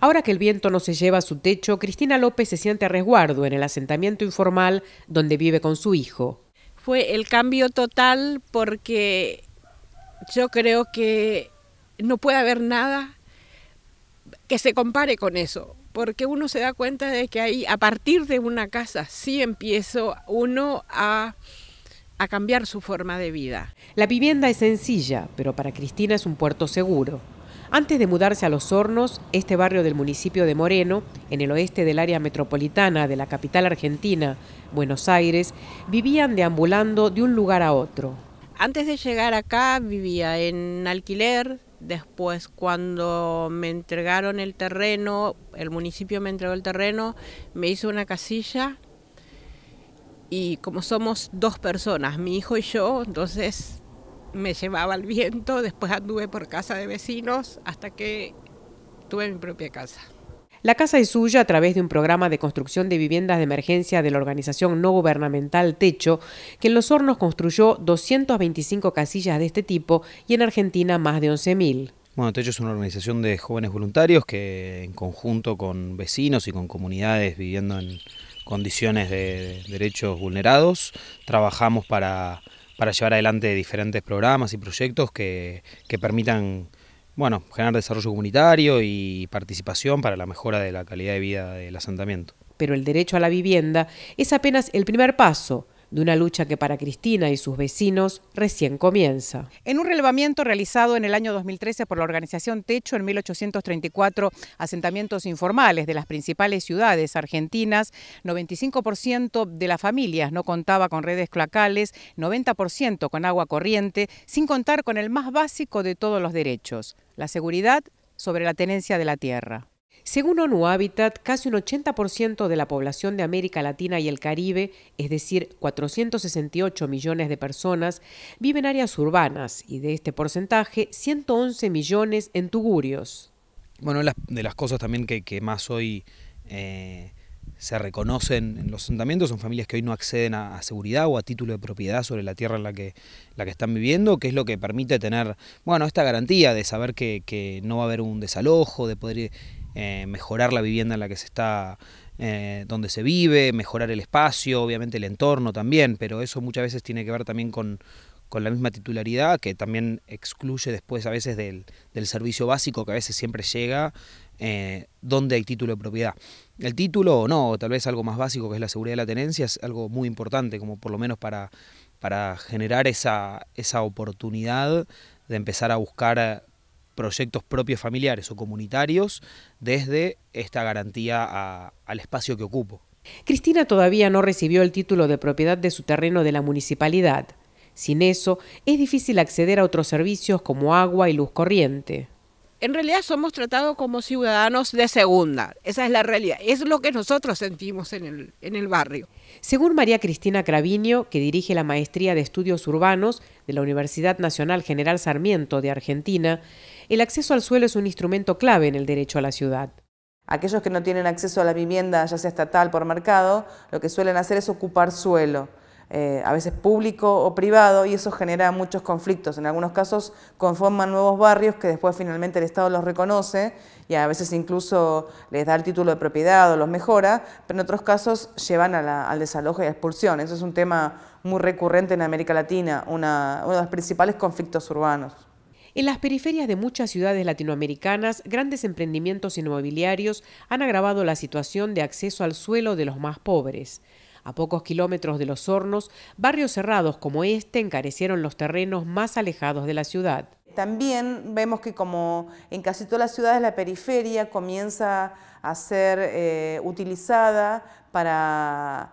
Ahora que el viento no se lleva a su techo, Cristina López se siente a resguardo en el asentamiento informal donde vive con su hijo. Fue el cambio total porque yo creo que no puede haber nada que se compare con eso, porque uno se da cuenta de que ahí, a partir de una casa, sí empiezo uno a cambiar su forma de vida. La vivienda es sencilla, pero para Cristina es un puerto seguro. Antes de mudarse a Los Hornos, este barrio del municipio de Moreno, en el oeste del área metropolitana de la capital argentina, Buenos Aires, vivían deambulando de un lugar a otro. Antes de llegar acá vivía en alquiler, después cuando me entregaron el terreno, el municipio me entregó el terreno, me hizo una casilla y como somos dos personas, mi hijo y yo, entonces me llevaba al viento, después anduve por casa de vecinos hasta que tuve mi propia casa. La casa es suya a través de un programa de construcción de viviendas de emergencia de la organización no gubernamental Techo, que en Los Hornos construyó 225 casillas de este tipo y en Argentina más de 11.000. Bueno, Techo es una organización de jóvenes voluntarios que en conjunto con vecinos y con comunidades viviendo en condiciones de derechos vulnerados, trabajamos para para llevar adelante diferentes programas y proyectos que, que permitan bueno, generar desarrollo comunitario y participación para la mejora de la calidad de vida del asentamiento. Pero el derecho a la vivienda es apenas el primer paso de una lucha que para Cristina y sus vecinos recién comienza. En un relevamiento realizado en el año 2013 por la organización Techo en 1834 asentamientos informales de las principales ciudades argentinas, 95% de las familias no contaba con redes cloacales, 90% con agua corriente, sin contar con el más básico de todos los derechos, la seguridad sobre la tenencia de la tierra. Según ONU Habitat, casi un 80% de la población de América Latina y el Caribe, es decir, 468 millones de personas, vive en áreas urbanas y de este porcentaje, 111 millones en tugurios. Bueno, de las cosas también que, más hoy eh, se reconocen en los asentamientos son familias que hoy no acceden a, seguridad o a título de propiedad sobre la tierra en la que, la que están viviendo, que es lo que permite tener, bueno, esta garantía de saber que, que no va a haber un desalojo, de poder eh, mejorar la vivienda en la que se está, eh, donde se vive, mejorar el espacio, obviamente el entorno también, pero eso muchas veces tiene que ver también con, la misma titularidad, que también excluye después a veces del, del servicio básico que a veces siempre llega, eh, donde hay título de propiedad. El título o no, o tal vez algo más básico que es la seguridad de la tenencia, es algo muy importante, como por lo menos para, para generar esa, esa oportunidad de empezar a buscar proyectos propios familiares o comunitarios desde esta garantía al espacio que ocupo. Cristina todavía no recibió el título de propiedad de su terreno de la municipalidad. Sin eso, es difícil acceder a otros servicios como agua y luz corriente en realidad somos tratados como ciudadanos de segunda. Esa es la realidad. Es lo que nosotros sentimos en el, barrio. Según María Cristina Craviño, que dirige la Maestría de Estudios Urbanos de la Universidad Nacional General Sarmiento de Argentina, el acceso al suelo es un instrumento clave en el derecho a la ciudad. Aquellos que no tienen acceso a la vivienda, ya sea estatal por mercado, lo que suelen hacer es ocupar suelo. Eh, a veces público o privado, y eso genera muchos conflictos. En algunos casos conforman nuevos barrios que después finalmente el Estado los reconoce y a veces incluso les da el título de propiedad o los mejora, pero en otros casos llevan al desalojo y a expulsión. Eso es un tema muy recurrente en América Latina, uno de los principales conflictos urbanos. En las periferias de muchas ciudades latinoamericanas, grandes emprendimientos inmobiliarios han agravado la situación de acceso al suelo de los más pobres. A pocos kilómetros de los hornos, barrios cerrados como este encarecieron los terrenos más alejados de la ciudad. También vemos que como en casi todas las ciudades la periferia comienza a ser eh, utilizada para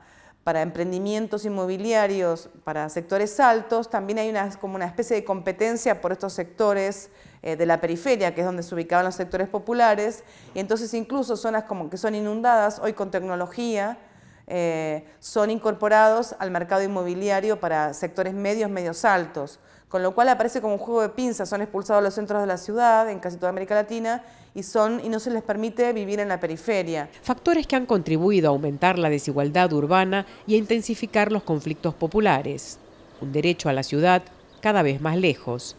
emprendimientos inmobiliarios, para sectores altos, también hay una, como una especie de competencia por estos sectores eh, de la periferia, que es donde se ubicaban los sectores populares, y entonces incluso zonas como que son inundadas hoy con tecnología, eh, son incorporados al mercado inmobiliario para sectores medios, medios altos, con lo cual aparece como un juego de pinzas, son expulsados los centros de la ciudad en casi toda América Latina y, son, y no se les permite vivir en la periferia. Factores que han contribuido a aumentar la desigualdad urbana y a intensificar los conflictos populares. Un derecho a la ciudad cada vez más lejos.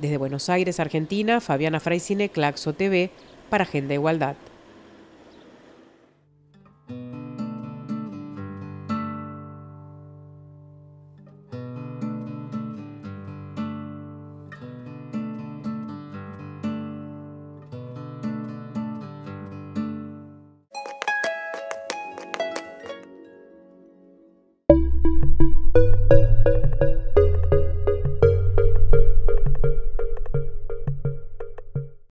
Desde Buenos Aires, Argentina, Fabiana Fraisine, Claxo TV, para Agenda Igualdad. thank you